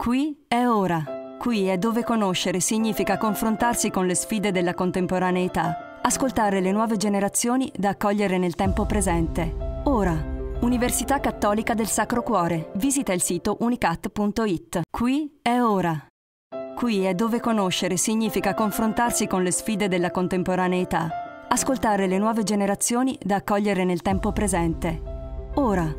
Qui è ora. Qui è dove conoscere significa confrontarsi con le sfide della contemporaneità, ascoltare le nuove generazioni da accogliere nel tempo presente. Ora. Università Cattolica del Sacro Cuore. Visita il sito unicat.it. Qui è ora. Qui è dove conoscere significa confrontarsi con le sfide della contemporaneità, ascoltare le nuove generazioni da accogliere nel tempo presente. Ora.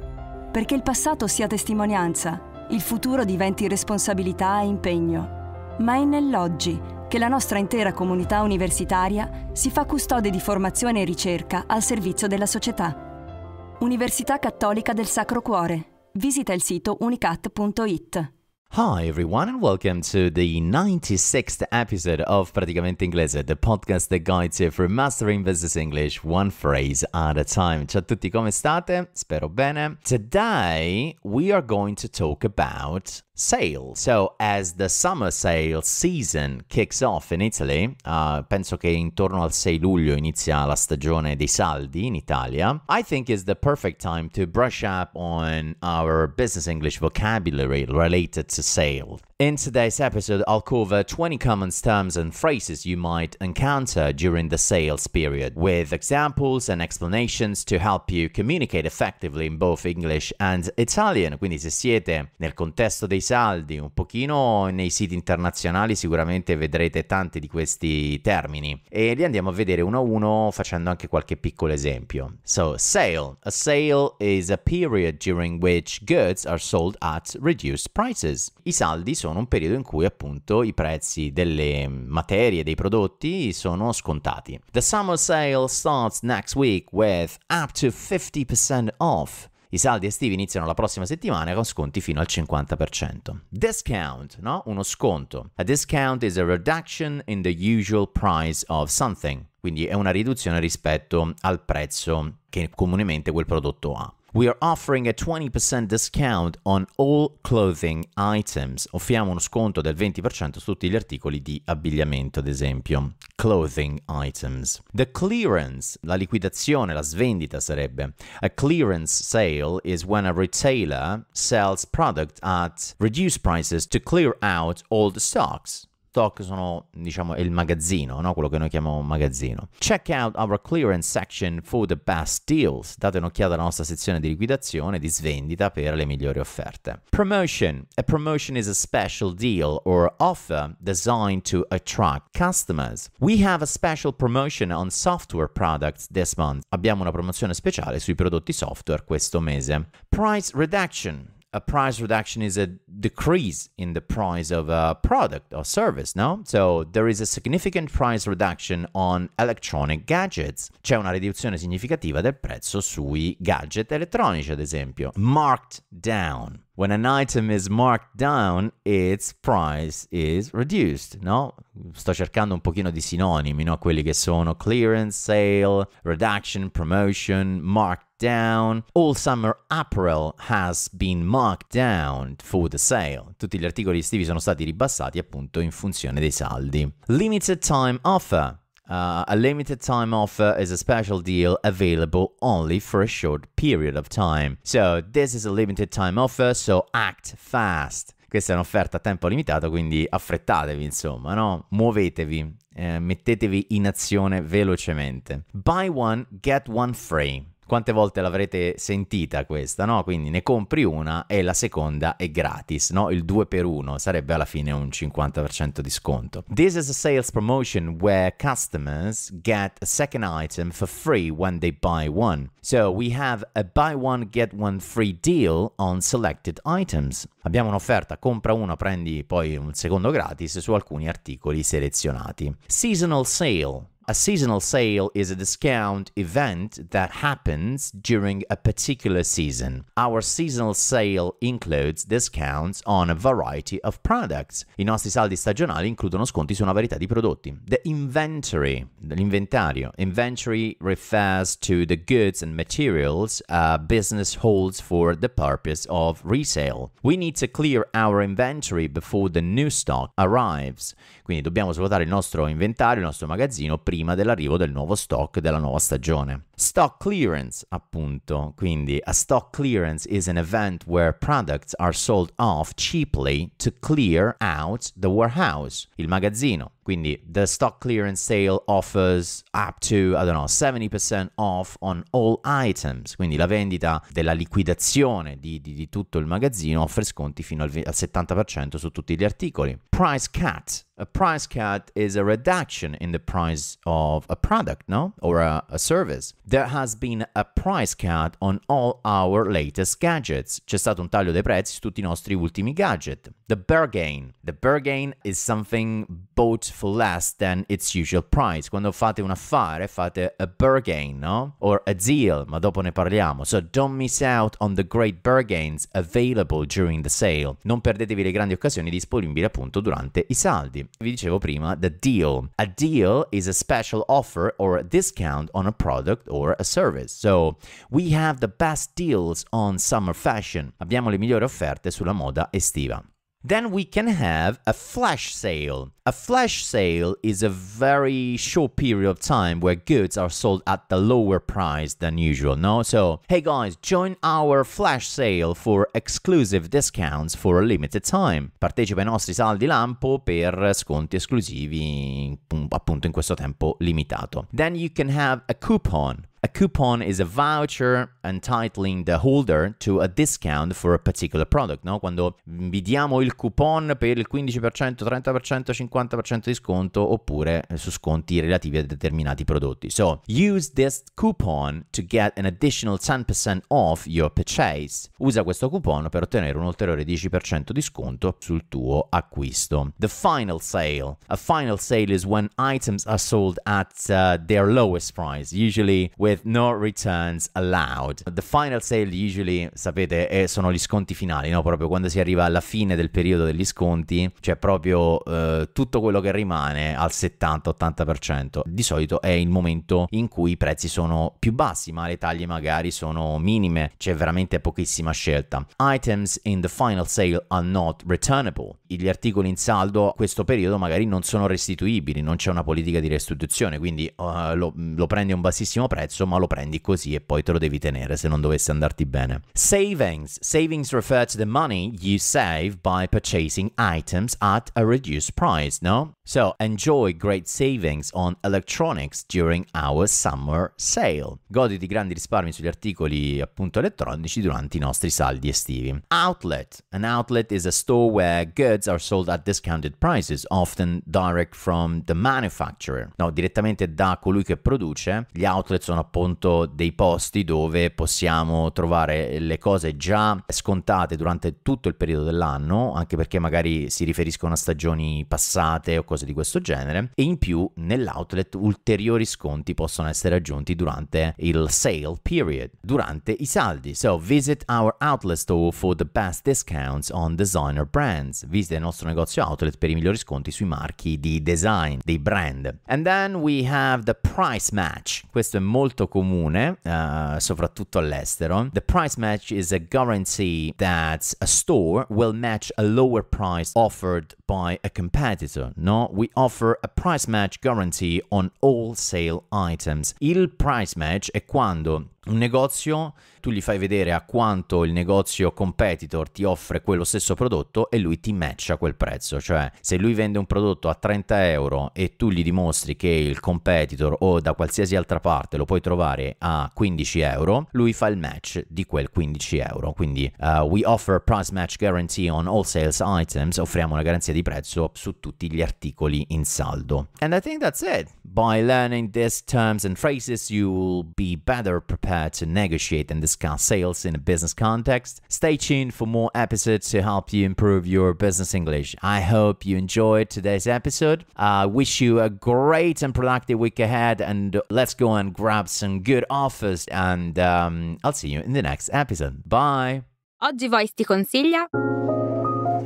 Perché il passato sia testimonianza il futuro diventi responsabilità e impegno, ma è nell'oggi che la nostra intera comunità universitaria si fa custode di formazione e ricerca al servizio della società. Università Cattolica del Sacro Cuore. Visita il sito unicat.it. Hi everyone and welcome to the 96th episode of Praticamente Inglese, the podcast that guides you through mastering business English one phrase at a time. Ciao a tutti, come state? Spero bene. Today we are going to talk about sales. So as the summer sale season kicks off in Italy, uh, penso che intorno al 6 luglio inizia la stagione dei saldi in Italia, I think is the perfect time to brush up on our business English vocabulary related to to sail In today's episode, I'll cover 20 common terms and phrases you might encounter during the sales period, with examples and explanations to help you communicate effectively in both English and Italian. Quindi se siete nel contesto dei saldi, un pochino nei siti internazionali, sicuramente vedrete tanti di questi termini e li andiamo a vedere uno a uno facendo anche qualche piccolo esempio. So, sale. A sale is a period during which goods are sold at reduced prices. I saldi sono sono un periodo in cui appunto i prezzi delle materie, dei prodotti sono scontati. The summer sale starts next week with up to 50% off. I saldi estivi iniziano la prossima settimana con sconti fino al 50%. Discount, no? Uno sconto. A discount is a reduction in the usual price of something. Quindi è una riduzione rispetto al prezzo che comunemente quel prodotto ha. We are offering a 20% discount on all clothing items. Offriamo uno sconto del 20% su tutti gli articoli di abbigliamento, ad esempio. Clothing items. The clearance, la liquidazione, la svendita sarebbe. A clearance sale is when a retailer sells product at reduced prices to clear out all the stocks. stock sono, diciamo, il magazzino, no? quello che noi chiamiamo magazzino. Check out our clearance section for the best deals. Date un'occhiata alla nostra sezione di liquidazione, di svendita per le migliori offerte. Promotion. A promotion is a special deal or offer designed to attract customers. We have a special promotion on software products this month. Abbiamo una promozione speciale sui prodotti software questo mese. Price reduction. a price reduction is a decrease in the price of a product or service, no? So there is a significant price reduction on electronic gadgets. C'è una riduzione significativa del prezzo sui gadget elettronici, ad esempio. Marked down. When an item is marked down, its price is reduced, no? Sto cercando un pochino di sinonimi, no? Quelli che sono clearance, sale, reduction, promotion, markdown. All summer apparel has been marked down for the sale. Tutti gli articoli estivi sono stati ribassati appunto in funzione dei saldi. Limited time offer Uh, a limited time offer is a special deal available only for a short period of time. So, this is a limited time offer, so act fast. Questa è un'offerta a tempo limitato, quindi affrettatevi, insomma, no? Muovetevi, eh, mettetevi in azione velocemente. Buy one, get one free. Quante volte l'avrete sentita questa, no? Quindi ne compri una e la seconda è gratis, no? Il 2 per 1 sarebbe alla fine un 50% di sconto. This is a sales promotion where customers get a second item for free when they buy one. So we have a buy one get one free deal on selected items. Abbiamo un'offerta, compra uno, prendi poi un secondo gratis su alcuni articoli selezionati. Seasonal sale a seasonal sale is a discount event that happens during a particular season. Our seasonal sale includes discounts on a variety of products. I nostri saldi stagionali includono sconti su una varietà di prodotti. The inventory, l'inventario. Inventory refers to the goods and materials a business holds for the purpose of resale. We need to clear our inventory before the new stock arrives. Quindi dobbiamo svuotare il nostro inventario, il nostro magazzino prima prima dell'arrivo del nuovo stock della nuova stagione. Stock clearance, appunto, quindi a stock clearance is an event where products are sold off cheaply to clear out the warehouse, il magazzino. Quindi the stock clearance sale offers up to, I don't know, 70% off on all items. Quindi la vendita della liquidazione di, di, di tutto il magazzino offre sconti fino al, 70% su tutti gli articoli. Price cut. A price cut is a reduction in the price of a product, no? Or a, a service. There has been a price cut on all our latest gadgets. C'è stato un taglio dei prezzi su tutti i nostri ultimi gadget. The bargain. The bargain is something bought much for less than its usual price. Quando fate un affare, fate a bargain, no? Or a deal, ma dopo ne parliamo. So don't miss out on the great bargains available during the sale. Non perdetevi le grandi occasioni disponibili appunto durante i saldi. Vi dicevo prima, the deal. A deal is a special offer or a discount on a product or a service. So we have the best deals on summer fashion. Abbiamo le migliori offerte sulla moda estiva. Then we can have a flash sale. A flash sale is a very short period of time where goods are sold at the lower price than usual, no? So, hey guys, join our flash sale for exclusive discounts for a limited time. Partecipa ai nostri saldi lampo per sconti esclusivi appunto in questo tempo limitato. Then you can have a coupon. A coupon is a voucher entitling the holder to a discount for a particular product, no? Quando vi diamo il coupon per il 15%, 30%, 50% di sconto oppure eh, su sconti relativi a determinati prodotti. So, use this coupon to get an additional 10% off your purchase. Usa questo coupon per ottenere un ulteriore 10% di sconto sul tuo acquisto. The final sale. A final sale is when items are sold at uh, their lowest price, usually with with no returns allowed. The final sale usually, sapete, è, sono gli sconti finali, no? Proprio quando si arriva alla fine del periodo degli sconti, cioè proprio eh, tutto quello che rimane al 70-80%. Di solito è il momento in cui i prezzi sono più bassi, ma le taglie magari sono minime, c'è veramente pochissima scelta. Items in the final sale are not returnable. Gli articoli in saldo a questo periodo magari non sono restituibili, non c'è una politica di restituzione, quindi uh, lo, lo prendi a un bassissimo prezzo adesso, ma lo prendi così e poi te lo devi tenere se non dovesse andarti bene. Savings. Savings refer to the money you save by purchasing items at a reduced price, no? So enjoy great savings on electronics during our summer sale. Godi di grandi risparmi sugli articoli appunto elettronici durante i nostri saldi estivi. Outlet. An outlet is a store where goods are sold at discounted prices, often direct from the manufacturer. No, direttamente da colui che produce. Gli outlet sono appunto appunto dei posti dove possiamo trovare le cose già scontate durante tutto il periodo dell'anno, anche perché magari si riferiscono a stagioni passate o cose di questo genere, e in più nell'outlet ulteriori sconti possono essere aggiunti durante il sale period, durante i saldi. So visit our outlet store for the best discounts on designer brands. Visita il nostro negozio outlet per i migliori sconti sui marchi di design, dei brand. And then we have the price match. Questo è molto molto comune, uh, soprattutto all'estero. The price match is a guarantee that a store will match a lower price offered by a competitor. No, we offer a price match guarantee on all sale items. Il price match è quando un negozio, tu gli fai vedere a quanto il negozio competitor ti offre quello stesso prodotto e lui ti matcha quel prezzo, cioè se lui vende un prodotto a 30 euro e tu gli dimostri che il competitor o da qualsiasi altra parte lo puoi trovare a 15 euro, lui fa il match di quel 15 euro, quindi uh, we offer price match guarantee on all sales items, offriamo una garanzia di prezzo su tutti gli articoli in saldo. And I think that's it. By learning these terms and phrases you will be better prepared to negotiate and discuss sales in a business context. Stay tuned for more episodes to help you improve your business English. I hope you enjoyed today's episode. I uh, wish you a great and productive week ahead, and let's go and grab some good offers. And um, I'll see you in the next episode. Bye. Oggi Voice ti consiglia.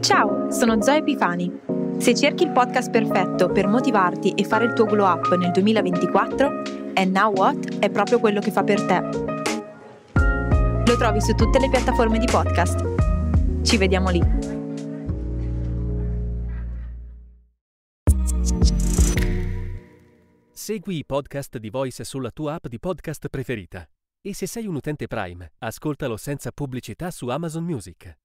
Ciao, sono Zoe Pifani. Se cerchi il podcast perfetto per motivarti e fare il tuo glow up nel 2024, And Now What è proprio quello che fa per te. Lo trovi su tutte le piattaforme di podcast. Ci vediamo lì. Segui i podcast di Voice sulla tua app di podcast preferita. E se sei un utente Prime, ascoltalo senza pubblicità su Amazon Music.